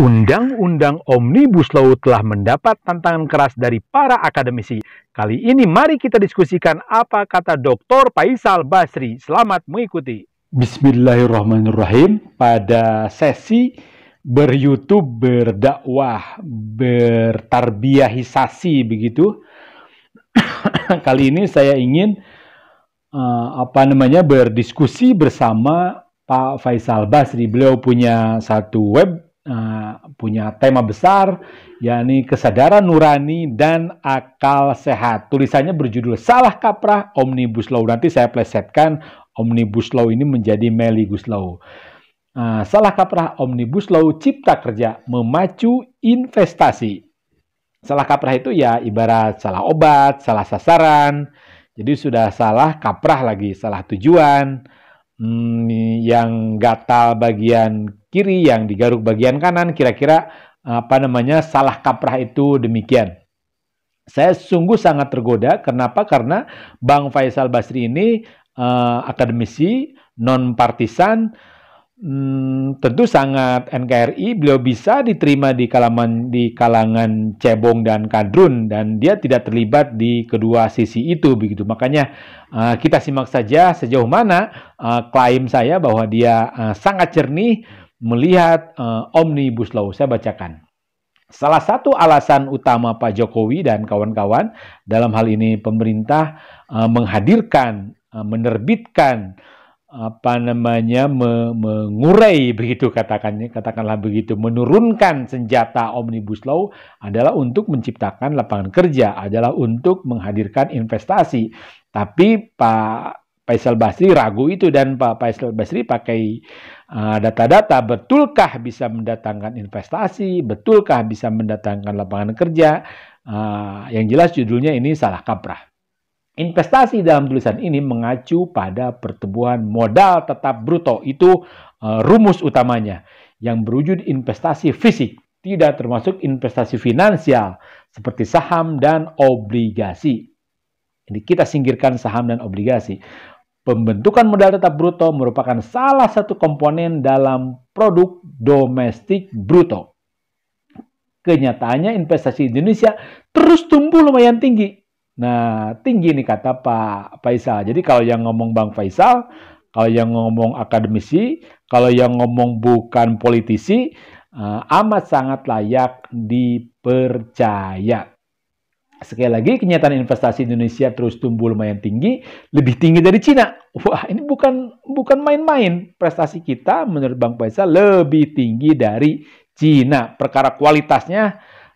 Undang-Undang Omnibus Law telah mendapat tantangan keras dari para akademisi. Kali ini mari kita diskusikan apa kata Dr. Faisal Basri. Selamat mengikuti. Bismillahirrahmanirrahim. Pada sesi berYouTube berdakwah, bertarbiahisasi begitu. Kali ini saya ingin uh, apa namanya berdiskusi bersama Pak Faisal Basri. Beliau punya satu web Eh, punya tema besar yakni kesadaran nurani dan akal sehat. Tulisannya berjudul Salah Kaprah Omnibus Law. Nanti saya plesetkan Omnibus Law ini menjadi Meligus Law. Eh, salah kaprah Omnibus Law Cipta Kerja memacu investasi. Salah kaprah itu ya ibarat salah obat, salah sasaran. Jadi sudah salah kaprah lagi, salah tujuan. Hmm, yang gatal bagian kiri, yang digaruk bagian kanan, kira-kira eh, apa namanya salah kaprah itu demikian. Saya sungguh sangat tergoda. Kenapa? Karena Bang Faisal Basri ini uh, akademisi, non partisan, hmm, tentu sangat NKRI beliau bisa diterima di kalangan di kalangan cebong dan kadrun dan dia tidak terlibat di kedua sisi itu begitu makanya uh, kita simak saja sejauh mana uh, klaim saya bahwa dia uh, sangat cernih melihat uh, omnibus law. Saya bacakan. Salah satu alasan utama Pak Jokowi dan kawan-kawan dalam hal ini pemerintah uh, menghadirkan, uh, menerbitkan apa namanya me, mengurai begitu katakannya katakanlah begitu menurunkan senjata omnibus law adalah untuk menciptakan lapangan kerja adalah untuk menghadirkan investasi tapi Pak Faisal Basri ragu itu dan Pak Faisal Basri pakai uh, data-data uh, betulkah bisa mendatangkan investasi, betulkah bisa mendatangkan lapangan kerja. Uh, yang jelas judulnya ini salah kaprah. Investasi dalam tulisan ini mengacu pada pertumbuhan modal tetap bruto itu uh, rumus utamanya yang berwujud investasi fisik tidak termasuk investasi finansial seperti saham dan obligasi. Ini kita singkirkan saham dan obligasi. Pembentukan modal tetap bruto merupakan salah satu komponen dalam produk domestik bruto. Kenyataannya investasi Indonesia terus tumbuh lumayan tinggi. Nah, tinggi ini kata Pak Faisal. Jadi kalau yang ngomong Bang Faisal, kalau yang ngomong akademisi, kalau yang ngomong bukan politisi, eh, amat sangat layak dipercaya sekali lagi kenyataan investasi Indonesia terus tumbuh lumayan tinggi, lebih tinggi dari Cina. Wah, ini bukan bukan main-main. Prestasi kita menurut Bang Faisal lebih tinggi dari Cina. Perkara kualitasnya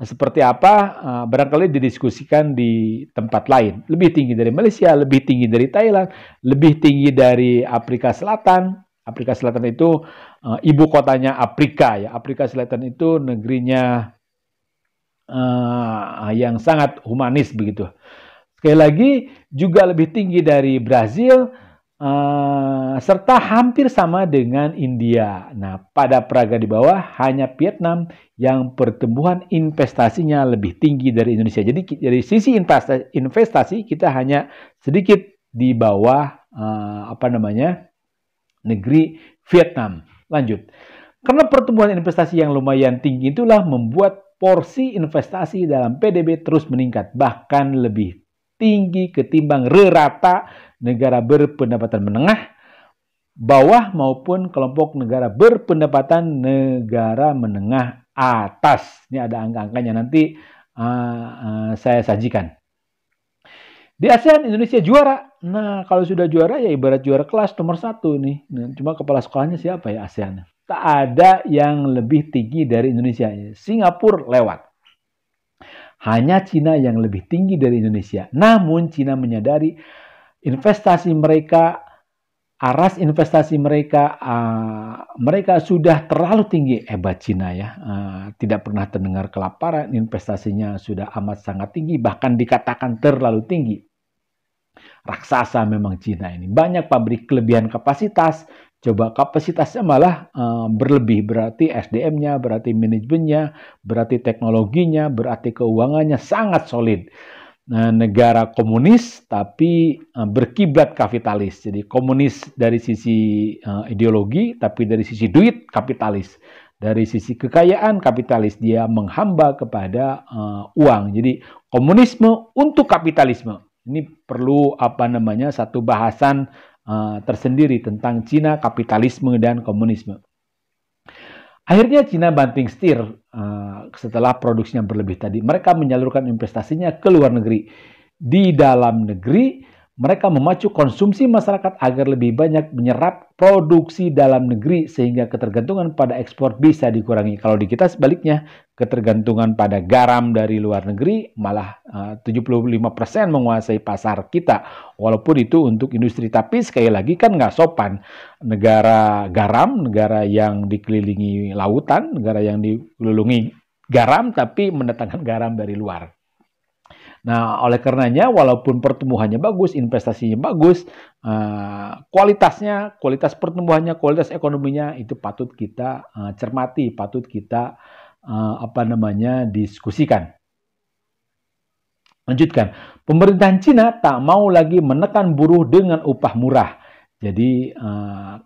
eh, seperti apa eh, barangkali didiskusikan di tempat lain. Lebih tinggi dari Malaysia, lebih tinggi dari Thailand, lebih tinggi dari Afrika Selatan. Afrika Selatan itu eh, ibu kotanya Afrika ya. Afrika Selatan itu negerinya uh, yang sangat humanis begitu. Sekali lagi juga lebih tinggi dari Brazil uh, serta hampir sama dengan India. Nah, pada peraga di bawah hanya Vietnam yang pertumbuhan investasinya lebih tinggi dari Indonesia. Jadi dari sisi investasi, kita hanya sedikit di bawah uh, apa namanya? negeri Vietnam. Lanjut. Karena pertumbuhan investasi yang lumayan tinggi itulah membuat porsi investasi dalam PDB terus meningkat, bahkan lebih tinggi ketimbang rata negara berpendapatan menengah, bawah maupun kelompok negara berpendapatan negara menengah atas. Ini ada angka-angkanya nanti uh, uh, saya sajikan. Di ASEAN Indonesia juara. Nah kalau sudah juara ya ibarat juara kelas nomor satu nih. Nah, cuma kepala sekolahnya siapa ya ASEAN? tak ada yang lebih tinggi dari Indonesia. Singapura lewat. Hanya Cina yang lebih tinggi dari Indonesia. Namun Cina menyadari investasi mereka, aras investasi mereka, uh, mereka sudah terlalu tinggi. Hebat Cina ya, uh, tidak pernah terdengar kelaparan, investasinya sudah amat sangat tinggi, bahkan dikatakan terlalu tinggi. Raksasa memang Cina ini. Banyak pabrik kelebihan kapasitas, Coba kapasitasnya malah uh, berlebih, berarti SDM-nya, berarti manajemennya, berarti teknologinya, berarti keuangannya sangat solid. Nah, negara komunis tapi uh, berkiblat kapitalis. Jadi komunis dari sisi uh, ideologi, tapi dari sisi duit kapitalis. Dari sisi kekayaan kapitalis, dia menghamba kepada uh, uang. Jadi komunisme untuk kapitalisme. Ini perlu apa namanya satu bahasan Eh, tersendiri tentang Cina, kapitalisme, dan komunisme. Akhirnya Cina banting setir uh, setelah produksinya berlebih tadi. Mereka menyalurkan investasinya ke luar negeri. Di dalam negeri mereka memacu konsumsi masyarakat agar lebih banyak menyerap produksi dalam negeri sehingga ketergantungan pada ekspor bisa dikurangi. Kalau di kita sebaliknya, ketergantungan pada garam dari luar negeri malah eh, uh, 75% menguasai pasar kita. Walaupun itu untuk industri, tapi sekali lagi kan nggak sopan. Negara garam, negara yang dikelilingi lautan, negara yang dilulungi garam tapi mendatangkan garam dari luar. Nah, oleh karenanya walaupun pertumbuhannya bagus, investasinya bagus, eh, kualitasnya, kualitas pertumbuhannya, kualitas ekonominya itu patut kita eh, cermati, patut kita eh, apa namanya diskusikan. Lanjutkan, pemerintahan Cina tak mau lagi menekan buruh dengan upah murah. Jadi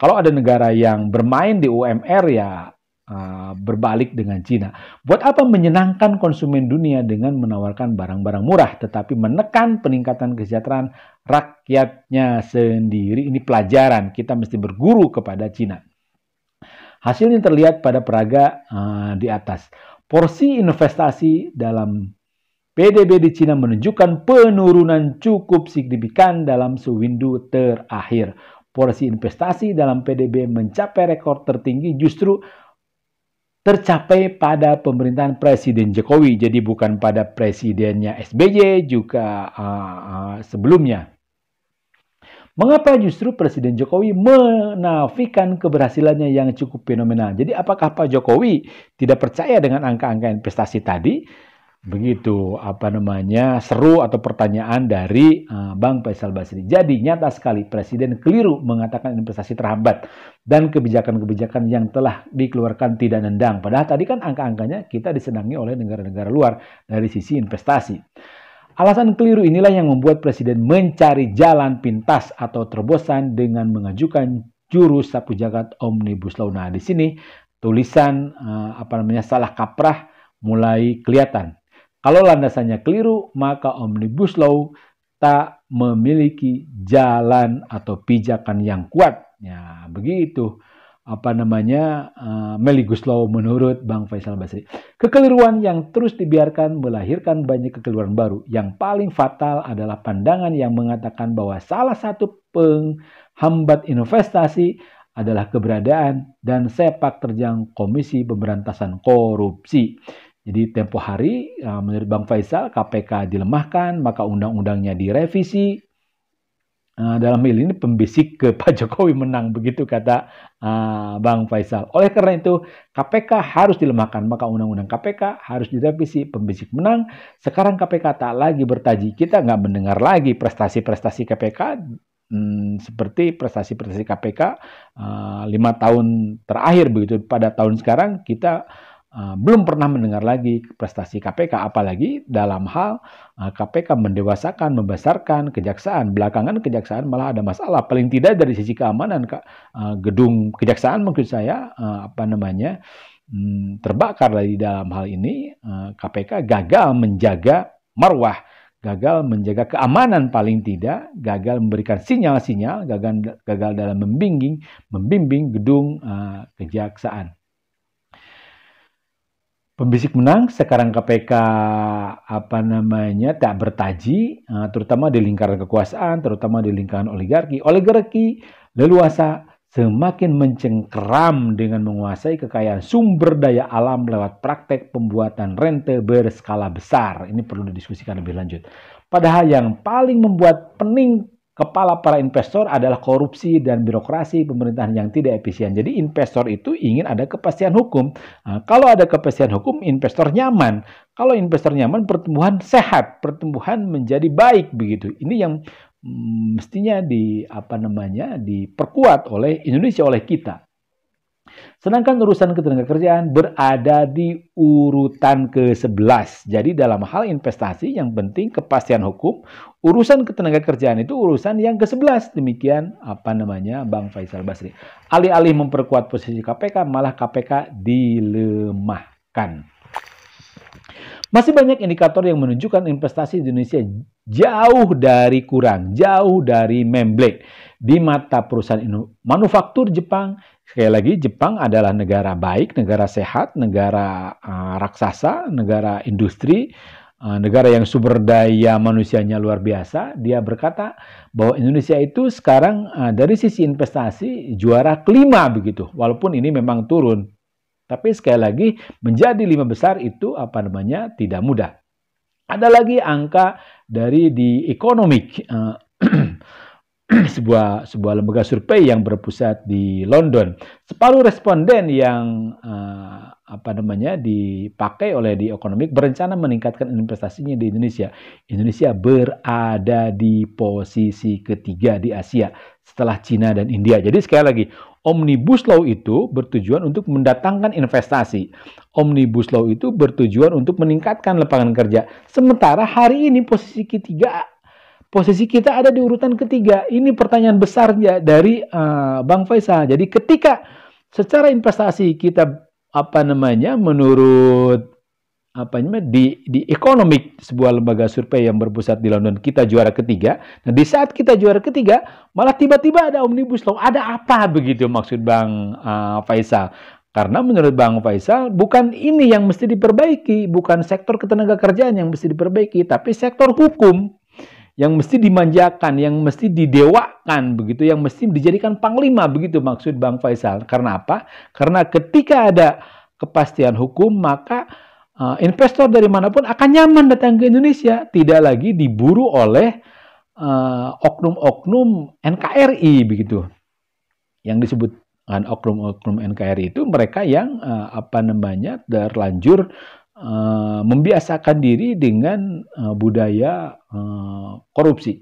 kalau ada negara yang bermain di UMR ya Eh, berbalik dengan Cina. Buat apa menyenangkan konsumen dunia dengan menawarkan barang-barang murah tetapi menekan peningkatan kesejahteraan rakyatnya sendiri? Ini pelajaran kita mesti berguru kepada Cina. Hasilnya terlihat pada peraga uh, di atas. Porsi investasi dalam PDB di Cina menunjukkan penurunan cukup signifikan dalam sewindu terakhir. Porsi investasi dalam PDB mencapai rekor tertinggi justru tercapai pada pemerintahan Presiden Jokowi. Jadi bukan pada presidennya SBY juga uh, uh, sebelumnya. Mengapa justru Presiden Jokowi menafikan keberhasilannya yang cukup fenomenal? Jadi apakah Pak Jokowi tidak percaya dengan angka-angka investasi tadi? Begitu apa namanya seru atau pertanyaan dari uh, Bang Faisal Basri. Jadi nyata sekali Presiden keliru mengatakan investasi terhambat dan kebijakan-kebijakan yang telah dikeluarkan tidak nendang. Padahal tadi kan angka-angkanya kita disenangi oleh negara-negara luar dari sisi investasi. Alasan keliru inilah yang membuat Presiden mencari jalan pintas atau terobosan dengan mengajukan jurus sapu jagat Omnibus Law. Nah, di sini tulisan uh, apa namanya salah kaprah mulai kelihatan kalau landasannya keliru, maka omnibus law tak memiliki jalan atau pijakan yang kuat. Ya, begitu apa namanya uh, eh, Meli law menurut Bang Faisal Basri. Kekeliruan yang terus dibiarkan melahirkan banyak kekeliruan baru. Yang paling fatal adalah pandangan yang mengatakan bahwa salah satu penghambat investasi adalah keberadaan dan sepak terjang Komisi Pemberantasan Korupsi. Jadi tempo hari eh, menurut Bang Faisal KPK dilemahkan maka undang-undangnya direvisi. Eh, dalam hal ini pembisik ke Pak Jokowi menang begitu kata eh, Bang Faisal. Oleh karena itu KPK harus dilemahkan maka undang-undang KPK harus direvisi pembisik menang. Sekarang KPK tak lagi bertaji kita nggak mendengar lagi prestasi-prestasi KPK hmm, seperti prestasi-prestasi KPK lima tahun terakhir begitu pada tahun sekarang kita Eh, belum pernah mendengar lagi prestasi KPK apalagi dalam hal KPK eh, mendewasakan, membesarkan kejaksaan. Belakangan kejaksaan malah ada masalah paling tidak dari sisi keamanan eh, gedung kejaksaan mungkin saya apa namanya hmm, terbakar dari dalam hal ini KPK gagal menjaga marwah gagal menjaga keamanan paling tidak, gagal memberikan sinyal-sinyal, gagal gagal dalam membimbing membimbing gedung kejaksaan pembisik menang sekarang KPK apa namanya tak bertaji eh, terutama di lingkaran kekuasaan terutama di lingkaran oligarki oligarki leluasa semakin mencengkeram dengan menguasai kekayaan sumber daya alam lewat praktek pembuatan rente berskala besar ini perlu didiskusikan lebih lanjut padahal yang paling membuat pening kepala para investor adalah korupsi dan birokrasi pemerintahan yang tidak efisien. Jadi investor itu ingin ada kepastian hukum. Nah, kalau ada kepastian hukum, investor nyaman. Kalau investor nyaman, pertumbuhan sehat, pertumbuhan menjadi baik begitu. Ini yang mm, mestinya di apa namanya diperkuat oleh Indonesia oleh kita. Sedangkan urusan ketenaga kerjaan berada di urutan ke-11. Jadi dalam hal investasi yang penting kepastian hukum, urusan ketenaga kerjaan itu urusan yang ke-11. Demikian apa namanya Bang Faisal Basri. Alih-alih memperkuat posisi KPK, malah KPK dilemahkan. Masih banyak indikator yang menunjukkan investasi di Indonesia jauh dari kurang, jauh dari memblek. Di mata perusahaan manufaktur Jepang, Sekali lagi, Jepang adalah negara baik, negara sehat, negara uh, raksasa, negara industri, uh, negara yang sumber daya manusianya luar biasa. Dia berkata bahwa Indonesia itu sekarang uh, dari sisi investasi juara kelima begitu, walaupun ini memang turun. Tapi sekali lagi menjadi lima besar itu apa namanya tidak mudah. Ada lagi angka dari di economic uh, sebuah sebuah lembaga survei yang berpusat di London. Separuh responden yang uh, apa namanya dipakai oleh di ekonomi berencana meningkatkan investasinya di Indonesia. Indonesia berada di posisi ketiga di Asia setelah Cina dan India. Jadi sekali lagi, Omnibus Law itu bertujuan untuk mendatangkan investasi. Omnibus Law itu bertujuan untuk meningkatkan lapangan kerja. Sementara hari ini posisi ketiga posisi kita ada di urutan ketiga. Ini pertanyaan besarnya dari uh, Bang Faisal. Jadi ketika secara investasi kita apa namanya menurut apa namanya di di ekonomik sebuah lembaga survei yang berpusat di London kita juara ketiga. Nah di saat kita juara ketiga malah tiba-tiba ada omnibus law. Ada apa begitu maksud Bang uh, Faisal? Karena menurut Bang Faisal, bukan ini yang mesti diperbaiki, bukan sektor ketenaga kerjaan yang mesti diperbaiki, tapi sektor hukum yang mesti dimanjakan, yang mesti didewakan begitu, yang mesti dijadikan panglima begitu maksud Bang Faisal. Karena apa? Karena ketika ada kepastian hukum maka uh, investor dari manapun akan nyaman datang ke Indonesia, tidak lagi diburu oleh eh, oknum-oknum uh, NKRI begitu. Yang disebut kan oknum-oknum NKRI itu mereka yang eh, apa namanya terlanjur uh, membiasakan diri dengan eh, budaya eh, korupsi.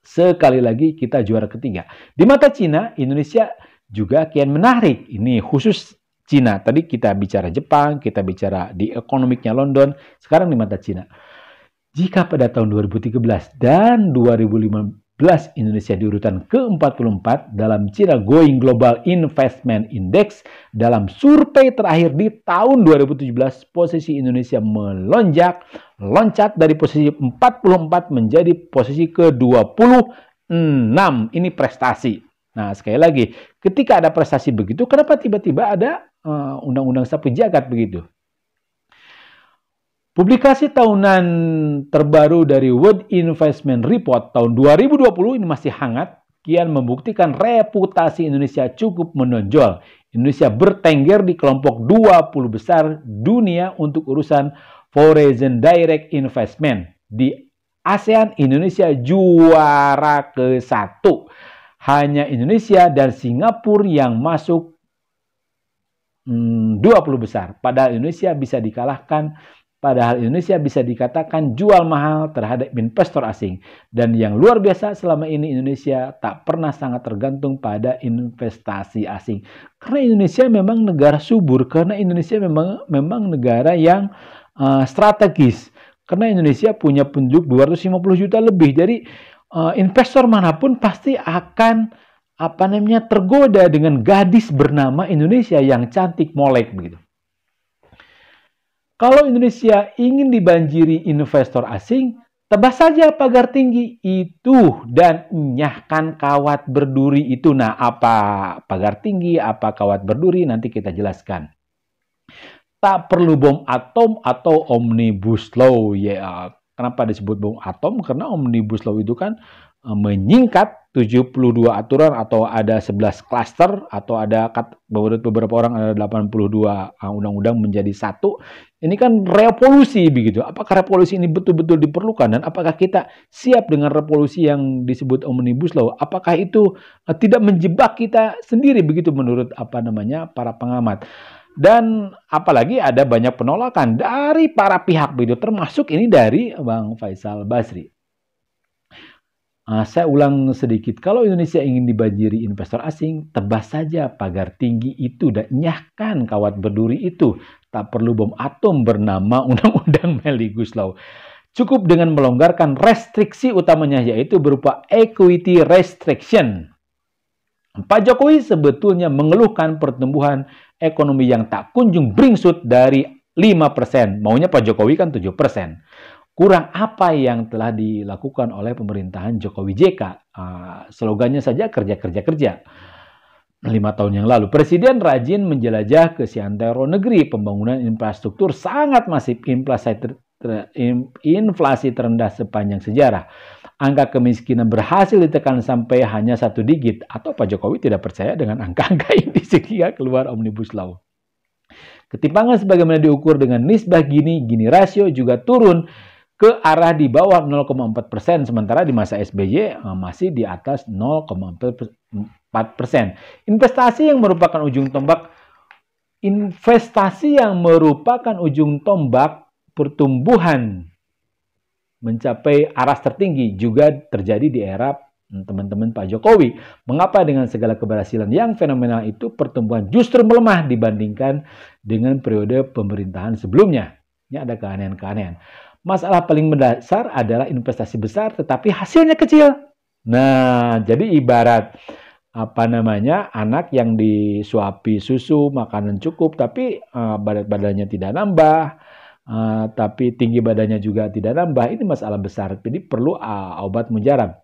Sekali lagi kita juara ketiga. Di mata Cina, Indonesia juga kian menarik. Ini khusus Cina. Tadi kita bicara Jepang, kita bicara di ekonomiknya London, sekarang di mata Cina. Jika pada tahun 2013 dan 2015 Indonesia di urutan ke-44 dalam China Going Global Investment Index. Dalam survei terakhir di tahun 2017, posisi Indonesia melonjak, loncat dari posisi 44 menjadi posisi ke-26. Ini prestasi. Nah, sekali lagi, ketika ada prestasi begitu, kenapa tiba-tiba ada eh, undang-undang uh, sapu jagat begitu? Publikasi tahunan terbaru dari World Investment Report tahun 2020 ini masih hangat, kian membuktikan reputasi Indonesia cukup menonjol. Indonesia bertengger di kelompok 20 besar dunia untuk urusan foreign direct investment. Di ASEAN, Indonesia juara ke 1 Hanya Indonesia dan Singapura yang masuk hmm, 20 besar. Padahal Indonesia bisa dikalahkan Padahal Indonesia bisa dikatakan jual mahal terhadap investor asing. Dan yang luar biasa selama ini Indonesia tak pernah sangat tergantung pada investasi asing. Karena Indonesia memang negara subur, karena Indonesia memang memang negara yang uh, strategis. Karena Indonesia punya penduduk 250 juta lebih. Jadi uh, investor manapun pasti akan apa namanya tergoda dengan gadis bernama Indonesia yang cantik molek begitu. Kalau Indonesia ingin dibanjiri investor asing, tebas saja pagar tinggi itu dan nyahkan kawat berduri itu. Nah, apa pagar tinggi, apa kawat berduri nanti kita jelaskan. Tak perlu bom atom atau omnibus law ya. Kenapa disebut bom atom? Karena omnibus law itu kan eh, menyingkat 72 aturan atau ada 11 klaster atau ada menurut beberapa orang ada 82 ah, undang-undang menjadi satu. Ini kan revolusi begitu. Apakah revolusi ini betul-betul diperlukan dan apakah kita siap dengan revolusi yang disebut omnibus law? Apakah itu ah, tidak menjebak kita sendiri begitu menurut apa namanya para pengamat? dan apalagi ada banyak penolakan dari para pihak begitu termasuk ini dari Bang Faisal Basri. Uh, saya ulang sedikit, kalau Indonesia ingin dibanjiri investor asing, tebas saja pagar tinggi itu dan nyahkan kawat berduri itu. Tak perlu bom atom bernama Undang-Undang Meli Guslau. Cukup dengan melonggarkan restriksi utamanya yaitu berupa equity restriction. Pak Jokowi sebetulnya mengeluhkan pertumbuhan ekonomi yang tak kunjung bringsut dari 5%. Maunya Pak Jokowi kan 7% kurang apa yang telah dilakukan oleh pemerintahan Jokowi JK. Uh, ah, slogannya saja kerja kerja kerja. Lima tahun yang lalu, Presiden rajin menjelajah ke Siantero negeri. Pembangunan infrastruktur sangat masif, inflasi, ter, ter, inflasi terendah sepanjang sejarah. Angka kemiskinan berhasil ditekan sampai hanya satu digit. Atau Pak Jokowi tidak percaya dengan angka-angka ini sehingga keluar Omnibus Law. Ketimpangan sebagaimana diukur dengan nisbah gini, gini rasio juga turun ke arah di bawah 0,4 persen, sementara di masa SBY eh, masih di atas 0,4 persen. Investasi yang merupakan ujung tombak, investasi yang merupakan ujung tombak pertumbuhan mencapai aras tertinggi juga terjadi di era teman-teman Pak Jokowi. Mengapa dengan segala keberhasilan yang fenomenal itu pertumbuhan justru melemah dibandingkan dengan periode pemerintahan sebelumnya? Ini ada keanehan-keanehan. Masalah paling mendasar adalah investasi besar tetapi hasilnya kecil. Nah, jadi ibarat apa namanya anak yang disuapi susu makanan cukup tapi uh, badannya tidak nambah uh, tapi tinggi badannya juga tidak nambah ini masalah besar jadi perlu uh, obat mujarab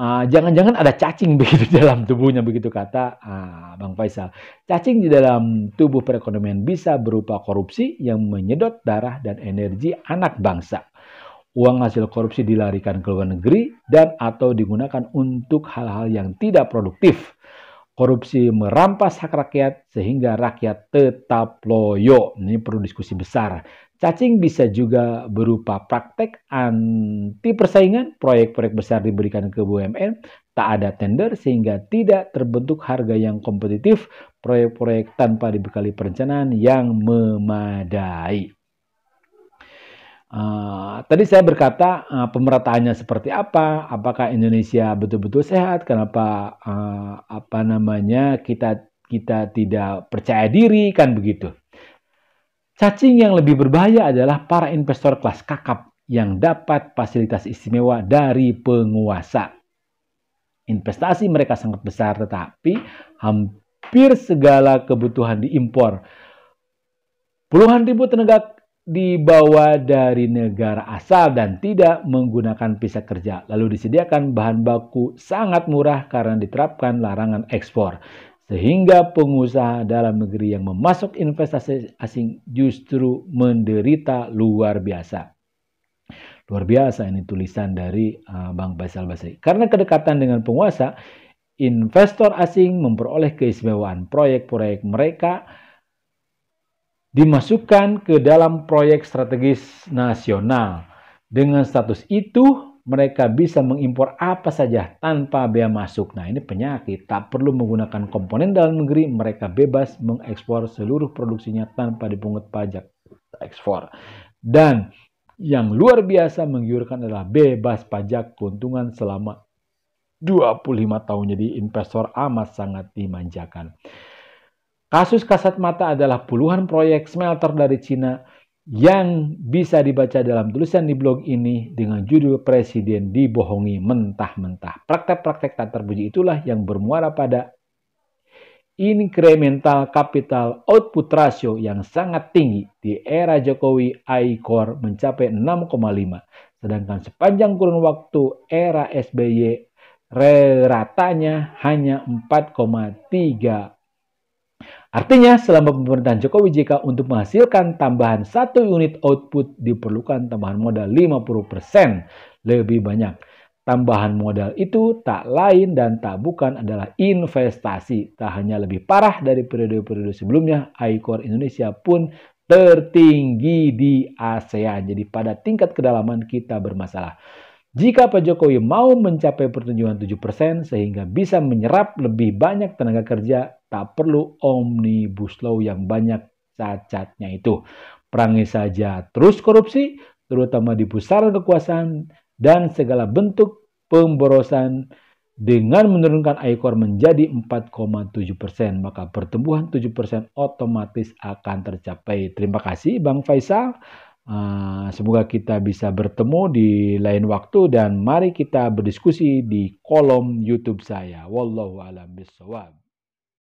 Ah, jangan-jangan uh, ada cacing begitu dalam tubuhnya begitu kata uh, Bang Faisal. Cacing di dalam tubuh perekonomian bisa berupa korupsi yang menyedot darah dan energi anak bangsa. Uang hasil korupsi dilarikan ke luar negeri dan atau digunakan untuk hal-hal yang tidak produktif. Korupsi merampas hak rakyat sehingga rakyat tetap loyo. Ini perlu diskusi besar. Cacing bisa juga berupa praktek anti persaingan, proyek-proyek besar diberikan ke BUMN, tak ada tender sehingga tidak terbentuk harga yang kompetitif, proyek-proyek tanpa dibekali perencanaan yang memadai. Uh, tadi saya berkata uh, pemerataannya seperti apa? Apakah Indonesia betul-betul sehat? Kenapa uh, apa namanya kita kita tidak percaya diri kan begitu? Cacing yang lebih berbahaya adalah para investor kelas kakap yang dapat fasilitas istimewa dari penguasa. Investasi mereka sangat besar tetapi hampir segala kebutuhan diimpor. Puluhan ribu tenaga dibawa dari negara asal dan tidak menggunakan visa kerja. Lalu disediakan bahan baku sangat murah karena diterapkan larangan ekspor sehingga pengusaha dalam negeri yang memasuk investasi asing justru menderita luar biasa. Luar biasa ini tulisan dari uh, Bang Faisal Basri. Karena kedekatan dengan penguasa, investor asing memperoleh keistimewaan proyek-proyek mereka dimasukkan ke dalam proyek strategis nasional. Dengan status itu, mereka bisa mengimpor apa saja tanpa bea masuk. Nah, ini penyakit, tak perlu menggunakan komponen dalam negeri, mereka bebas mengekspor seluruh produksinya tanpa dipungut pajak ekspor. Dan yang luar biasa menggiurkan adalah bebas pajak keuntungan selama 25 tahun. Jadi investor amat sangat dimanjakan. Kasus kasat mata adalah puluhan proyek smelter dari Cina yang bisa dibaca dalam tulisan di blog ini dengan judul Presiden Dibohongi Mentah-Mentah. Praktek-praktek tak terpuji itulah yang bermuara pada incremental capital output ratio yang sangat tinggi di era Jokowi I-Corp mencapai 6,5. Sedangkan sepanjang kurun waktu era SBY ratanya hanya 4,3 Artinya, selama pemerintahan Jokowi JK untuk menghasilkan tambahan satu unit output diperlukan tambahan modal 50% lebih banyak. Tambahan modal itu tak lain dan tak bukan adalah investasi. Tak hanya lebih parah dari periode-periode sebelumnya, Aikor Indonesia pun tertinggi di ASEAN. Jadi pada tingkat kedalaman kita bermasalah. Jika Pak Jokowi mau mencapai pertunjuan 7% sehingga bisa menyerap lebih banyak tenaga kerja tak perlu omnibus law yang banyak cacatnya itu. Perangi saja terus korupsi, terutama di pusaran kekuasaan dan segala bentuk pemborosan dengan menurunkan IKOR menjadi 4,7 persen, maka pertumbuhan 7 persen otomatis akan tercapai. Terima kasih Bang Faisal. Ah, semoga kita bisa bertemu di lain waktu dan mari kita berdiskusi di kolom YouTube saya. Wallahu a'lam bishawab.